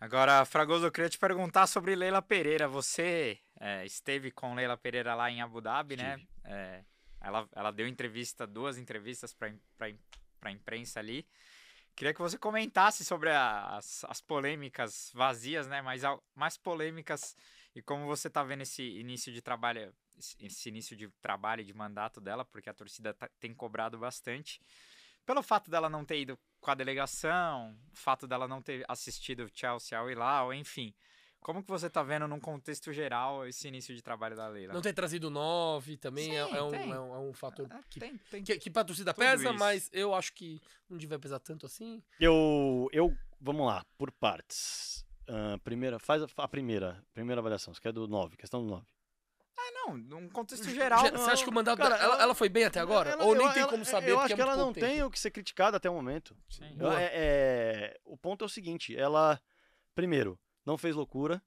Agora, Fragoso, eu queria te perguntar sobre Leila Pereira. Você é, esteve com Leila Pereira lá em Abu Dhabi, né? É, ela, ela deu entrevista, duas entrevistas para a imprensa ali. Queria que você comentasse sobre as, as polêmicas vazias, né? Mas mais polêmicas e como você está vendo esse início de trabalho, esse início de trabalho de mandato dela, porque a torcida tá, tem cobrado bastante. Pelo fato dela não ter ido com a delegação, o fato dela não ter assistido o Chelsea ao ou enfim. Como que você está vendo, num contexto geral, esse início de trabalho da Leila? Não ter trazido nove também é, Sim, é, é, um, é, um, é, um, fator ah, que, tem, tem que, que, patrocida pesa, isso. mas eu acho que não devia pesar tanto assim. Eu, eu vamos lá, por partes. Uh, primeira, faz a, a, primeira, primeira avaliação, você quer do nove, questão do nove. Ah, não, num contexto geral. Você não, acha que o mandato cara, ela, ela, foi bem até agora? Ela, Ou nem ela, tem como é, saber? Eu acho é que ela não tempo. tem o que ser criticada até o momento. É, é, o ponto é o seguinte: ela, primeiro, não fez loucura.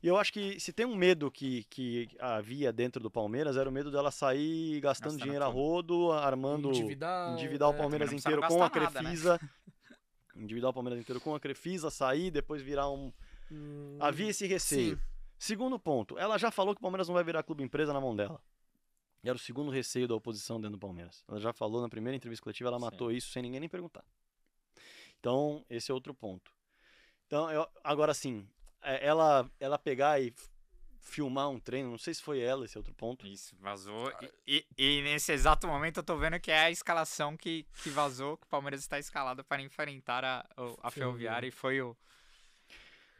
E eu acho que se tem um medo que, que havia dentro do Palmeiras, era o medo dela sair gastando dinheiro a rodo, armando. Endividar, endividar o é, Palmeiras inteiro com a Crefisa. Nada, né? Endividar o Palmeiras inteiro com a Crefisa, sair, depois virar um. Hum, havia esse receio. Sim. Segundo ponto, ela já falou que o Palmeiras não vai virar clube empresa na mão dela. E era o segundo receio da oposição dentro do Palmeiras. Ela já falou na primeira entrevista coletiva, ela Sim. matou isso sem ninguém nem perguntar. Então, esse é outro ponto. Então, eu, agora sim, é, ela, ela pegar e filmar um treino, não sei se foi ela esse é outro ponto. Isso, vazou. E, e, e nesse exato momento eu tô vendo que é a escalação que, que vazou, que o Palmeiras está escalado para enfrentar a, a Ferroviária e foi o,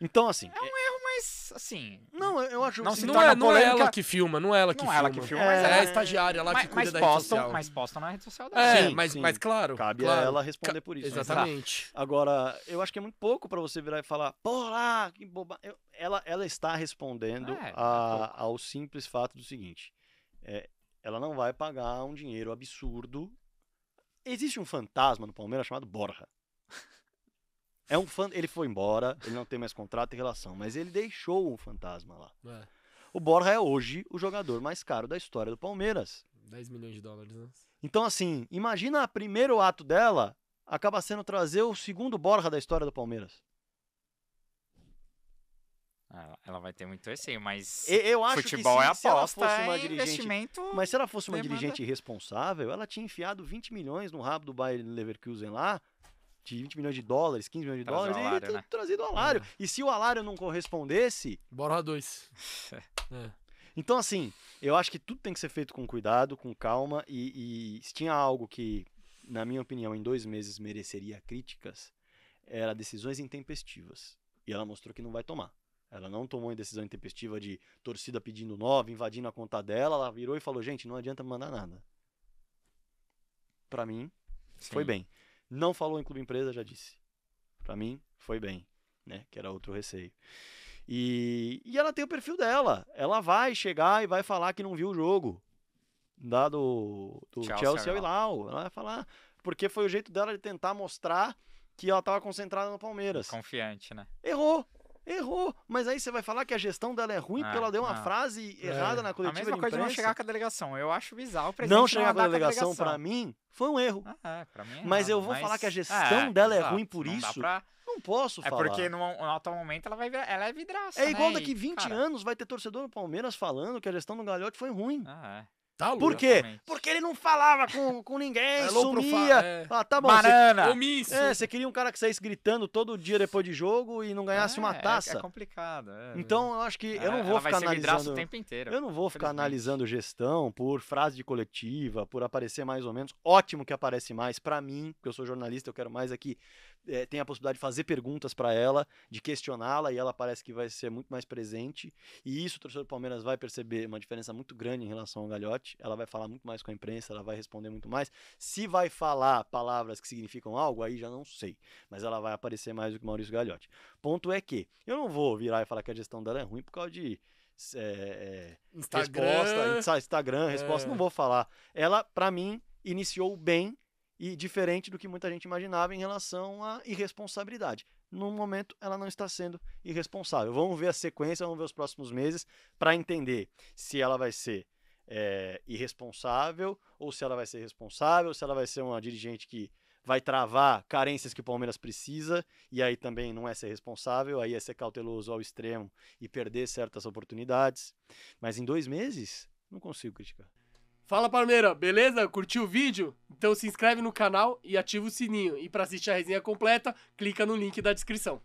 então, assim. É um é erro, mas assim. Não, eu acho não, não, é, não é ela que filma, não é ela que não filma. É ela que filma é, mas é a é. estagiária lá que cuida mas da postam, rede social. Mas postam na rede social dela. É, sim, mas, sim. mas claro. Cabe claro. a ela responder por isso. Né? Exatamente. Tá. Agora, eu acho que é muito pouco para você virar e falar, pô lá, que boba. Eu, ela, ela está respondendo é, a, tá ao simples fato do seguinte: é, ela não vai pagar um dinheiro absurdo. Existe um fantasma no Palmeiras chamado Borra. É um fã, Ele foi embora, ele não tem mais contrato e relação, mas ele deixou um fantasma lá. É. O Borja é hoje o jogador mais caro da história do Palmeiras. 10 milhões de dólares, né? Então, assim, imagina o primeiro ato dela acaba sendo trazer o segundo Borja da história do Palmeiras. Ah, ela vai ter muito receio, mas eu, acho futebol que sim, é se aposta, se ela fosse é uma investimento. Mas se ela fosse uma demanda. dirigente responsável, ela tinha enfiado 20 milhões no rabo do Bayern Leverkusen lá de 20 milhões de dólares, 15 milhões de dólares, alário, e ele né? trazendo o alário. É. E se o alário não correspondesse. Bora dois. É. é. Então, assim, eu acho que tudo tem que ser feito com cuidado, com calma, e, e se tinha algo que, na minha opinião, em dois meses mereceria críticas, era decisões intempestivas. E ela mostrou que não vai tomar. Ela não tomou decisão intempestiva de torcida pedindo nove, invadindo a conta dela. Ela virou e falou: gente, não adianta mandar nada. Para mim, Sim. foi bem. Não falou em clube empresa, já disse. Para mim, foi bem, né? Que era outro receio. E, e ela tem o perfil dela. Ela vai chegar e vai falar que não viu o jogo da do, do Chelsea, e Lau. Ela vai falar porque foi o jeito dela de tentar mostrar que ela estava concentrada no Palmeiras. Confiante, né? Errou. Errou. Mas aí você vai falar que a gestão dela é ruim ah, porque ela deu uma frase é. errada é. na coletiva. A mesma de coisa de não chegar com a delegação. Eu acho bizarro o presidente. Não chegar com a delegação, para mim, foi um erro. Ah, é, mim é mas errado, eu vou mas... falar que a é, gestão é dela é ruim por não isso. Pra... Não posso falar. É porque no, no atual momento ela, vai, ela é vidraça. É igual né? daqui 20 e, cara... anos vai ter torcedor do Palmeiras falando que a gestão do Galhote foi ruim. Ah, é. Tá louco. Por quê? Exatamente. Porque ele não falava com, com ninguém, é sumia. É. Ah, tá bom, Banana. Você, é, você queria um cara que saísse gritando todo dia depois de jogo e não ganhasse é, uma é taça. É, complicado. É. então, eu acho que eu não é, vou ficar analisando. o tempo inteiro. Eu não vou ficar analisando gestão por frase de coletiva, por aparecer mais ou menos. Ótimo que aparece mais para mim, porque eu sou jornalista, eu quero mais aqui. É, eh, tem a possibilidade de fazer perguntas para ela, de questioná-la, e ela parece que vai ser muito mais presente. E isso o torcedor do Palmeiras vai perceber uma diferença muito grande em relação ao Galhote ela vai falar muito mais com a imprensa, ela vai responder muito mais. Se vai falar palavras que significam algo, aí já não sei. Mas ela vai aparecer mais do que Maurício Gagliotti. Ponto é que eu não vou virar e falar que a gestão dela é ruim por causa de. É, Instagram. resposta, Instagram, resposta, é. não vou falar. Ela, para mim, iniciou bem e diferente do que muita gente imaginava em relação à irresponsabilidade. No momento, ela não está sendo irresponsável. Vamos ver a sequência, vamos ver os próximos meses para entender se ela vai ser é, irresponsável, ou se ela vai ser responsável, se ela vai ser uma dirigente que vai travar carências que o Palmeiras precisa, e aí também não é ser responsável, aí é ser cauteloso ao extremo e perder certas oportunidades. Mas em dois meses, não consigo criticar. Fala Palmeira, beleza? Curtiu o vídeo? Então se inscreve no canal e ativa o sininho. E para assistir a resenha completa, clica no link da descrição.